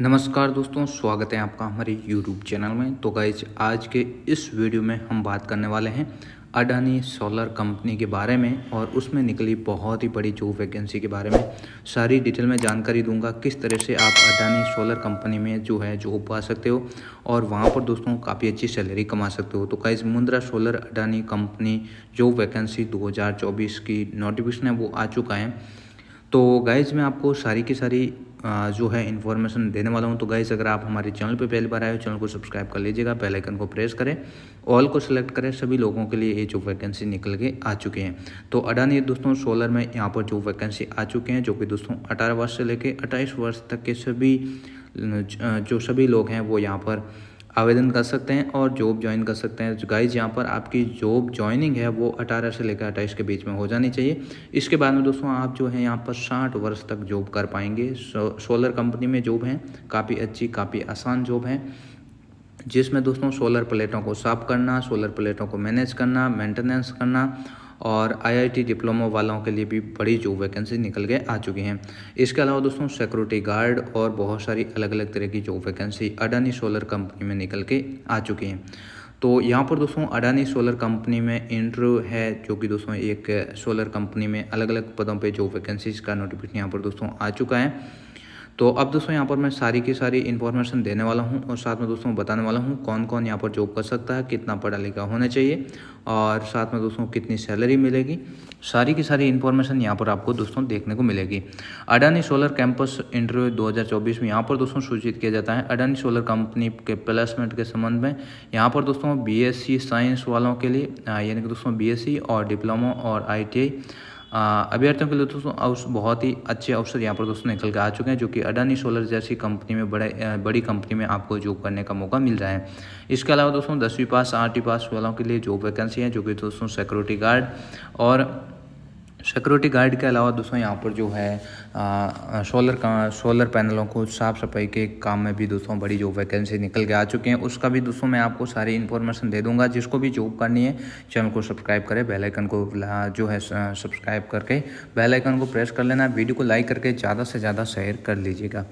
नमस्कार दोस्तों स्वागत है आपका हमारे यूट्यूब चैनल में तो गाइज आज के इस वीडियो में हम बात करने वाले हैं अडानी सोलर कंपनी के बारे में और उसमें निकली बहुत ही बड़ी जॉब वैकेंसी के बारे में सारी डिटेल में जानकारी दूंगा किस तरह से आप अडानी सोलर कंपनी में जो है जॉब पा सकते हो और वहां पर दोस्तों काफ़ी अच्छी सैलरी कमा सकते हो तो guys Mundra solar Adani company job vacancy दो की नोटिफिकेशन है वो आ चुका है तो गाइज मैं आपको सारी की सारी जो है इन्फॉर्मेशन देने वाला हूँ तो गाइस अगर आप हमारे चैनल पे पहली बार आए हो चैनल को सब्सक्राइब कर लीजिएगा पहले आइकन को प्रेस करें ऑल को सिलेक्ट करें सभी लोगों के लिए ये जो वैकेंसी निकल के आ चुके हैं तो अडानी दोस्तों सोलर में यहाँ पर जो वैकेंसी आ चुके हैं जो कि दोस्तों अठारह वर्ष से लेकर अट्ठाईस वर्ष तक के सभी जो सभी लोग हैं वो यहाँ पर आवेदन कर सकते हैं और जॉब ज्वाइन कर सकते हैं तो गाइज यहाँ पर आपकी जॉब ज्वाइनिंग है वो अठारह से लेकर अट्ठाईस के बीच में हो जानी चाहिए इसके बाद में दोस्तों आप जो है यहाँ पर साठ वर्ष तक जॉब कर पाएंगे सो, सोलर कंपनी में जॉब है काफ़ी अच्छी काफ़ी आसान जॉब है जिसमें दोस्तों सोलर प्लेटों को साफ करना सोलर प्लेटों को मैनेज करना मेंटेनेंस करना और आईआईटी डिप्लोमा वालों के लिए भी बड़ी जो वैकेंसी निकल के आ चुकी हैं इसके अलावा दोस्तों सिक्योरिटी गार्ड और बहुत सारी अलग अलग तरह की जो वैकेंसी अडानी सोलर कंपनी में निकल के आ चुकी हैं तो यहाँ पर दोस्तों अडानी सोलर कंपनी में इंटरव्यू है जो कि दोस्तों एक सोलर कंपनी में अलग अलग पदों पे जो वैकेंसीज का नोटिफिकेशन यहाँ पर दोस्तों आ चुका है तो अब दोस्तों यहाँ पर मैं सारी की सारी इन्फॉर्मेशन देने वाला हूँ और साथ में दोस्तों बताने वाला हूँ कौन कौन यहाँ पर जॉब कर सकता है कितना पढ़ा लिखा होना चाहिए और साथ में दोस्तों कितनी सैलरी मिलेगी सारी की सारी इन्फॉर्मेशन यहाँ पर आपको दोस्तों देखने को मिलेगी अडानी सोलर कैंपस इंटरव्यू 2024 में यहाँ पर दोस्तों सूचित किया जाता है अडानी सोलर कंपनी के प्लेसमेंट के संबंध में यहाँ पर दोस्तों बीएससी साइंस वालों के लिए यानी कि दोस्तों बीएससी और डिप्लोमा और आई अभ्यर्थियों के लिए दोस्तों बहुत ही अच्छे अवसर यहाँ पर दोस्तों निकल के आ चुके हैं जो कि अडानी सोलर जैसी कंपनी में बड़े बड़ी कंपनी में आपको जॉब करने का मौका मिल रहा है इसके अलावा दोस्तों दसवीं पास आठवीं पास वालों के लिए जॉब वैकेंसी है जो कि दोस्तों सिक्योरिटी गार्ड और सिक्योरिटी गार्ड के अलावा दोस्तों यहाँ पर जो है सोलर का सोलर पैनलों को साफ़ सफाई के काम में भी दोस्तों बड़ी जो वैकेंसी निकल के आ चुकी हैं उसका भी दोस्तों मैं आपको सारी इन्फॉर्मेशन दे दूंगा जिसको भी जॉब करनी है चैनल को सब्सक्राइब करें बेलाइकन को जो है सब्सक्राइब करके बेलाइकन को प्रेस कर लेना वीडियो को लाइक करके ज़्यादा से ज़्यादा शेयर कर लीजिएगा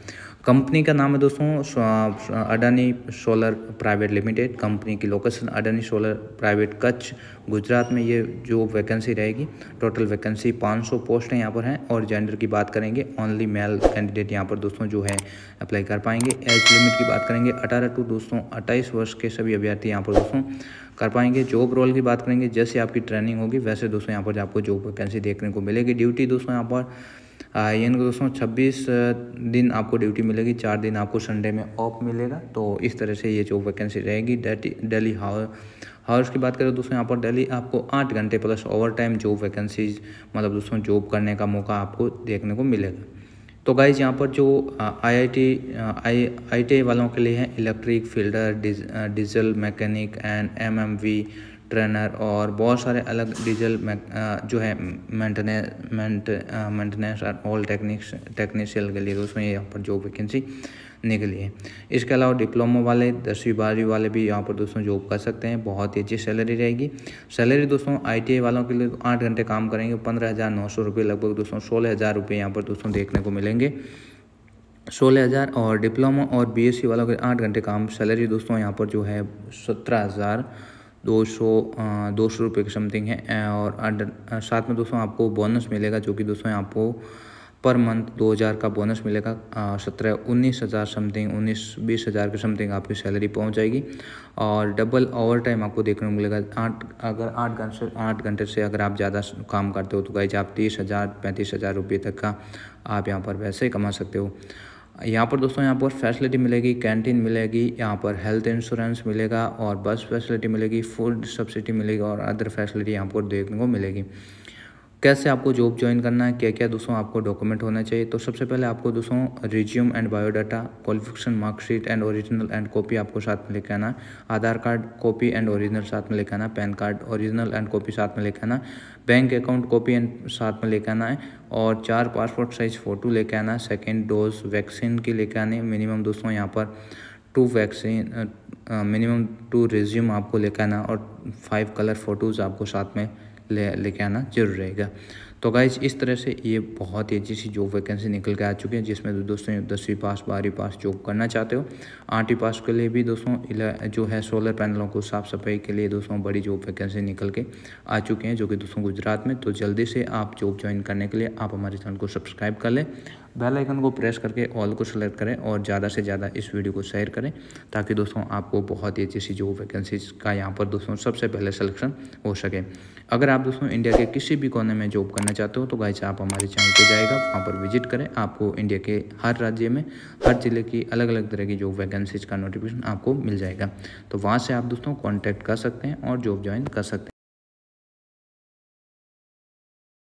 कंपनी का नाम है दोस्तों Adani solar private limited company की location Adani solar private Kutch Gujarat में ये जो वैकेंसी रहेगी टोटल वैकेंसी 500 पोस्ट हैं यहाँ पर हैं और जेंडर की बात करेंगे ओनली मेल कैंडिडेट यहाँ पर दोस्तों जो है अप्लाई कर पाएंगे एज लिमिट की बात करेंगे अठारह टू दोस्तों अट्ठाईस वर्ष के सभी अभ्यर्थी यहाँ पर दोस्तों कर पाएंगे जॉब रोल की बात करेंगे जैसे आपकी ट्रेनिंग होगी वैसे दोस्तों यहाँ पर आपको जॉब वैकेंसी देखने को मिलेगी ड्यूटी दोस्तों यहाँ पर यानी कि दोस्तों 26 दिन आपको ड्यूटी मिलेगी चार दिन आपको संडे में ऑफ मिलेगा तो इस तरह से ये जो वैकेंसी रहेगी डेली हाउ हाउस की बात करें तो दोस्तों यहाँ पर डेली आपको आठ घंटे plus overtime job vacancies मतलब दोस्तों जॉब करने का मौका आपको देखने को मिलेगा तो गाइज यहाँ पर जो आई I T I I T वालों के लिए है electric fielder diesel mechanic and M M V trainer और बहुत सारे अलग डीजल जो है maintenance maintenance all techniques technical के लिए तो उसमें यहाँ पर जॉब वैकेंसी निकली है इसके अलावा डिप्लोमा वाले दसवीं बारहवीं वाले भी यहाँ पर दोस्तों जॉब कर सकते हैं बहुत ही अच्छी सैलरी रहेगी सैलरी दोस्तों आई वालों के लिए तो आठ घंटे काम करेंगे पंद्रह हज़ार नौ सौ रुपये लगभग दोस्तों सोलह हज़ार रुपये यहाँ पर दोस्तों देखने को मिलेंगे सोलह हज़ार और डिप्लोमा और बीएससी वालों के आठ घंटे काम सैलरी दोस्तों यहाँ पर जो है सत्रह हज़ार दो सौ दो सौ रुपये के समथिंग है और साथ में दोस्तों आपको बोनस मिलेगा जो कि दोस्तों आपको पर मंथ 2000 का बोनस मिलेगा सत्रह उन्नीस हज़ार समथिंग उन्नीस बीस हज़ार के समथिंग आपकी सैलरी पहुंच जाएगी और डबल ओवर टाइम आपको देखने को मिलेगा आठ अगर आठ घंटे आठ घंटे से अगर आप ज़्यादा काम करते हो तो गाइज आप तीस हज़ार पैंतीस हज़ार रुपये तक का आप यहाँ पर पैसे कमा सकते हो यहाँ पर दोस्तों यहाँ पर फैसिलिटी मिलेगी कैंटीन मिलेगी यहाँ पर हेल्थ इंश्योरेंस मिलेगा और बस फैसिलिटी मिलेगी फूड सब्सिडी मिलेगी और अदर फैसिलिटी यहाँ पर देखने को मिलेगी कैसे आपको जॉब ज्वाइन करना है क्या क्या दोस्तों आपको डॉक्यूमेंट होना चाहिए तो सबसे पहले आपको दोस्तों resume and biodata qualification marksheet and original and copy आपको साथ में लेकर आना Aadhaar card copy and original साथ में लेकर आना PAN card original and copy साथ में लेकर आना बैंक अकाउंट कॉपी एंड साथ में लेकर आना है और चार पासपोर्ट साइज़ फ़ोटो लेकर आना सेकेंड डोज वैक्सीन की लेकर आनी मिनिमम दोस्तों यहाँ पर two vaccine minimum two resume आपको लेकर आना और फाइव कलर फ़ोटोज़ आपको साथ में ले लेके आना जरूर रहेगा तो गाइज इस तरह से ये बहुत ही अच्छी सी जॉब वैकेंसी निकल के आ चुकी है जिसमें दोस्तों दसवीं पास बारहवीं पास जॉब करना चाहते हो आठवीं पास के लिए भी दोस्तों जो है सोलर पैनलों को साफ सफाई के लिए दोस्तों बड़ी जॉब वैकेंसी निकल के आ चुके हैं जो कि दोस्तों गुजरात में तो जल्दी से आप जॉब ज्वाइन करने के लिए आप हमारे चैनल को सब्सक्राइब कर लें बेल आइकन को प्रेस करके ऑल को सेलेक्ट करें और ज़्यादा से ज़्यादा इस वीडियो को शेयर करें ताकि दोस्तों आपको बहुत ही अच्छी सी जो वैकेंसीज का यहाँ पर दोस्तों सबसे पहले सिलेक्शन हो सके अगर आप दोस्तों इंडिया के किसी भी कोने में जॉब करना चाहते हो तो गाइस आप हमारे चैनल पर जाएगा वहाँ पर विजिट करें आपको इंडिया के हर राज्य में हर ज़िले की अलग अलग तरह की जॉब वैकेंसीज का नोटिफिकेशन आपको मिल जाएगा तो वहाँ से आप दोस्तों कॉन्टैक्ट कर सकते हैं और जॉब ज्वाइन कर सकते हैं